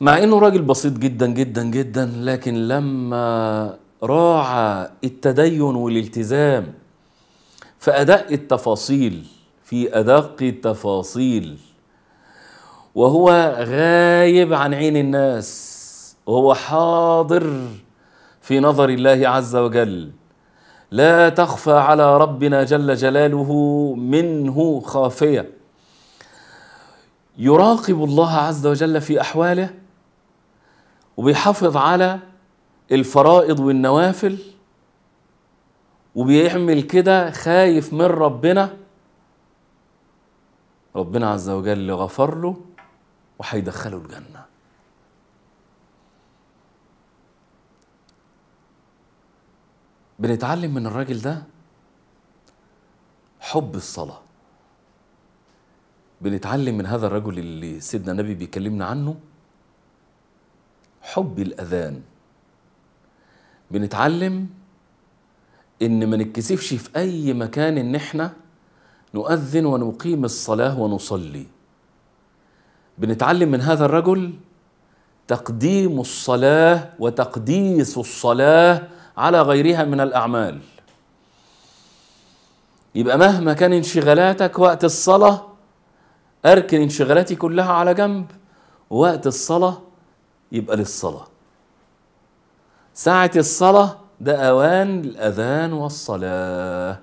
مع انه راجل بسيط جدا جدا جدا لكن لما راعى التدين والالتزام في ادق التفاصيل في ادق التفاصيل وهو غايب عن عين الناس وهو حاضر في نظر الله عز وجل لا تخفى على ربنا جل جلاله منه خافيه يراقب الله عز وجل في احواله وبيحافظ على الفرائض والنوافل وبيعمل كده خايف من ربنا ربنا عز وجل غفر له وهيدخله الجنة بنتعلم من الراجل ده حب الصلاة بنتعلم من هذا الرجل اللي سيدنا النبي بيكلمنا عنه حب الأذان بنتعلم إن ما نتكسفش في أي مكان إن إحنا نؤذن ونقيم الصلاة ونصلي بنتعلم من هذا الرجل تقديم الصلاة وتقديس الصلاة على غيرها من الأعمال يبقى مهما كان انشغالاتك وقت الصلاة أركن انشغالاتي كلها على جنب وقت الصلاة يبقى للصلاة ساعة الصلاة ده أوان الأذان والصلاة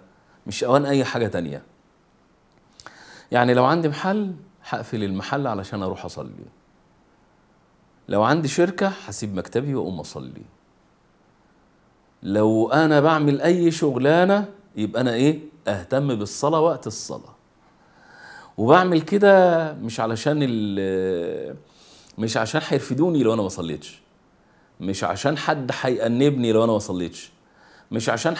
مش أوان أي حاجة تانية يعني لو عندي محل هقفل المحل علشان أروح أصلي لو عندي شركة هسيب مكتبي وأقوم أصلي لو أنا بعمل أي شغلانة يبقى أنا إيه أهتم بالصلاة وقت الصلاة وبعمل كده مش علشان ال مش عشان هيرفدوني لو انا ما صليتش مش عشان حد هيأنبني لو انا ما صليتش مش عشان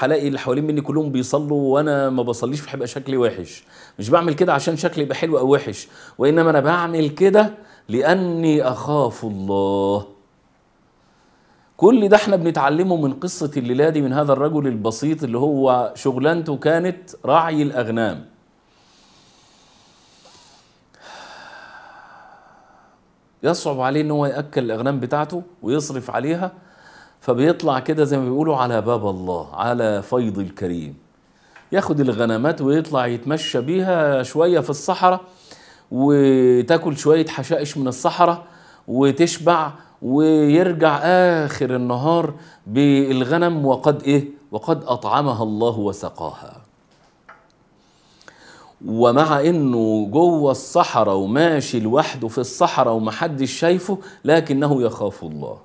هلاقي اللي حوالين مني كلهم بيصلوا وانا ما بصليش فهيبقى شكلي وحش مش بعمل كده عشان شكلي يبقى حلو او وحش وانما انا بعمل كده لاني اخاف الله كل ده احنا بنتعلمه من قصه الليله دي من هذا الرجل البسيط اللي هو شغلانته كانت رعي الاغنام يصعب عليه ان هو ياكل الاغنام بتاعته ويصرف عليها فبيطلع كده زي ما بيقولوا على باب الله على فيض الكريم ياخد الغنمات ويطلع يتمشى بيها شويه في الصحراء وتاكل شويه حشائش من الصحراء وتشبع ويرجع اخر النهار بالغنم وقد ايه وقد اطعمها الله وسقاها ومع انه جوه الصحراء وماشي لوحده في الصحراء ومحدش شايفه لكنه يخاف الله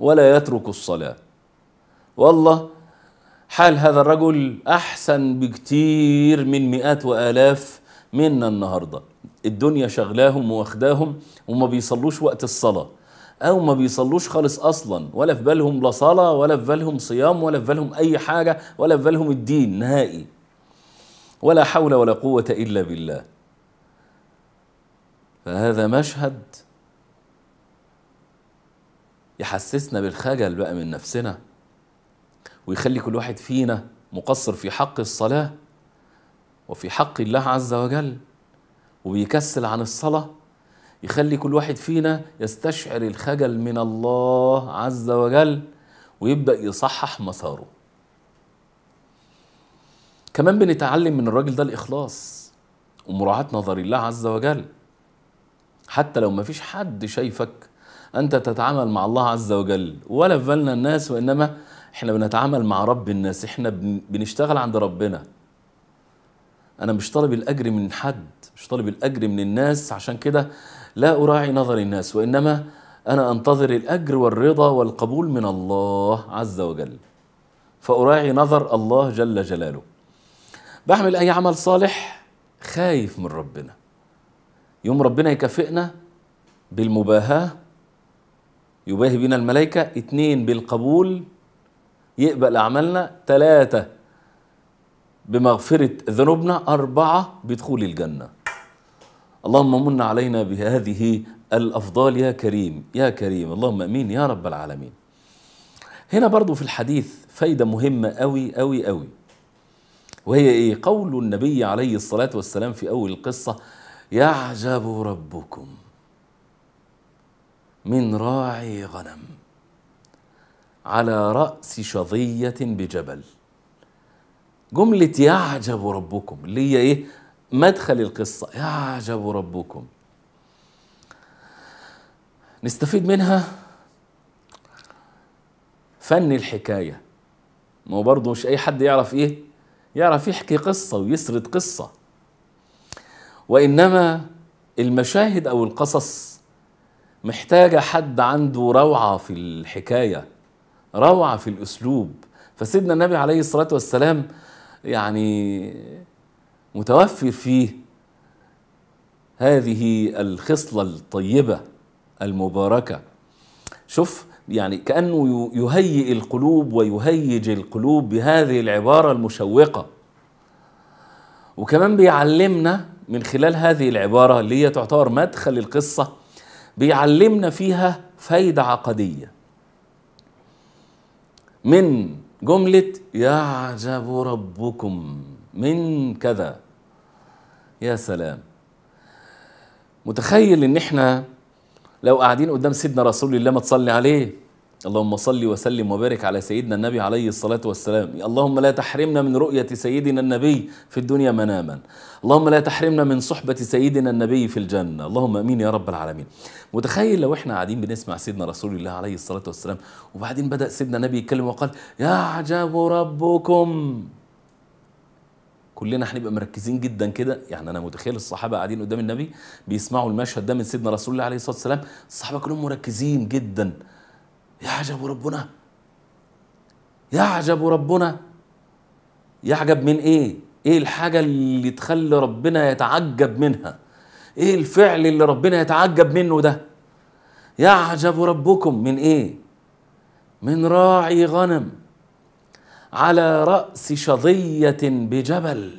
ولا يترك الصلاه والله حال هذا الرجل احسن بكتير من مئات والاف منا النهارده الدنيا شغلاهم وواخداهم وما بيصلوش وقت الصلاه او ما بيصلوش خالص اصلا ولا في بالهم لا صلاه ولا في بالهم صيام ولا في بالهم اي حاجه ولا في بالهم الدين نهائي ولا حول ولا قوة إلا بالله فهذا مشهد يحسسنا بالخجل بقى من نفسنا ويخلي كل واحد فينا مقصر في حق الصلاة وفي حق الله عز وجل وبيكسل عن الصلاة يخلي كل واحد فينا يستشعر الخجل من الله عز وجل ويبدأ يصحح مساره كمان بنتعلم من الراجل ده الإخلاص ومراعاة نظر الله عز وجل حتى لو ما فيش حد شايفك أنت تتعامل مع الله عز وجل ولا في بالنا الناس وإنما إحنا بنتعامل مع رب الناس إحنا بنشتغل عند ربنا أنا مش طالب الأجر من حد مش طالب الأجر من الناس عشان كده لا أراعي نظر الناس وإنما أنا أنتظر الأجر والرضا والقبول من الله عز وجل فأراعي نظر الله جل جلاله بعمل أي عمل صالح خايف من ربنا يوم ربنا يكافئنا بالمباهاة يباهي بنا الملائكة اتنين بالقبول يقبل أعمالنا تلاتة بمغفرة ذنوبنا أربعة بدخول الجنة اللهم من علينا بهذه الأفضال يا كريم يا كريم اللهم أمين يا رب العالمين هنا برضو في الحديث فايدة مهمة أوي أوي أوي وهي إيه قول النبي عليه الصلاة والسلام في أول القصة يعجب ربكم من راعي غنم على رأس شظية بجبل جملة يعجب ربكم اللي هي إيه مدخل القصة يعجب ربكم نستفيد منها فن الحكاية ما هو برضه مش أي حد يعرف إيه يعرف يحكي قصة ويسرد قصة وإنما المشاهد أو القصص محتاجة حد عنده روعة في الحكاية روعة في الأسلوب فسيدنا النبي عليه الصلاة والسلام يعني متوفر فيه هذه الخصلة الطيبة المباركة شوف يعني كأنه يهيئ القلوب ويهيج القلوب بهذه العبارة المشوقة وكمان بيعلمنا من خلال هذه العبارة اللي هي تعتبر مدخل القصة بيعلمنا فيها فايدة عقدية من جملة يعجب ربكم من كذا يا سلام متخيل ان احنا لو قاعدين قدام سيدنا رسول الله ما تصلي عليه اللهم صل وسلم وبارك على سيدنا النبي عليه الصلاة والسلام اللهم لا تحرمنا من رؤية سيدنا النبي في الدنيا مناما اللهم لا تحرمنا من صحبة سيدنا النبي في الجنة اللهم أمين يا رب العالمين متخيل لو احنا قاعدين بنسمع سيدنا رسول الله عليه الصلاة والسلام وبعدين بدأ سيدنا النبي يتكلم وقال يعجب ربكم كلنا هنبقى مركزين جدا كده يعني انا متخيل الصحابه قاعدين قدام النبي بيسمعوا المشهد ده من سيدنا رسول الله عليه الصلاه والسلام الصحابه كلهم مركزين جدا يعجب ربنا يعجب ربنا يعجب من ايه ايه الحاجه اللي تخلي ربنا يتعجب منها ايه الفعل اللي ربنا يتعجب منه ده يعجب ربكم من ايه من راعي غنم على راس شظيه بجبل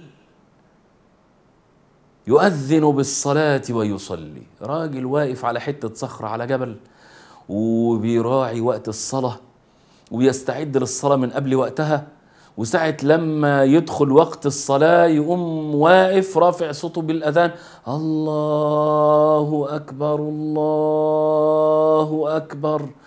يؤذن بالصلاه ويصلي راجل واقف على حته صخره على جبل وبيراعي وقت الصلاه ويستعد للصلاه من قبل وقتها وساعة لما يدخل وقت الصلاة يقوم واقف رافع صوته بالأذان الله أكبر الله أكبر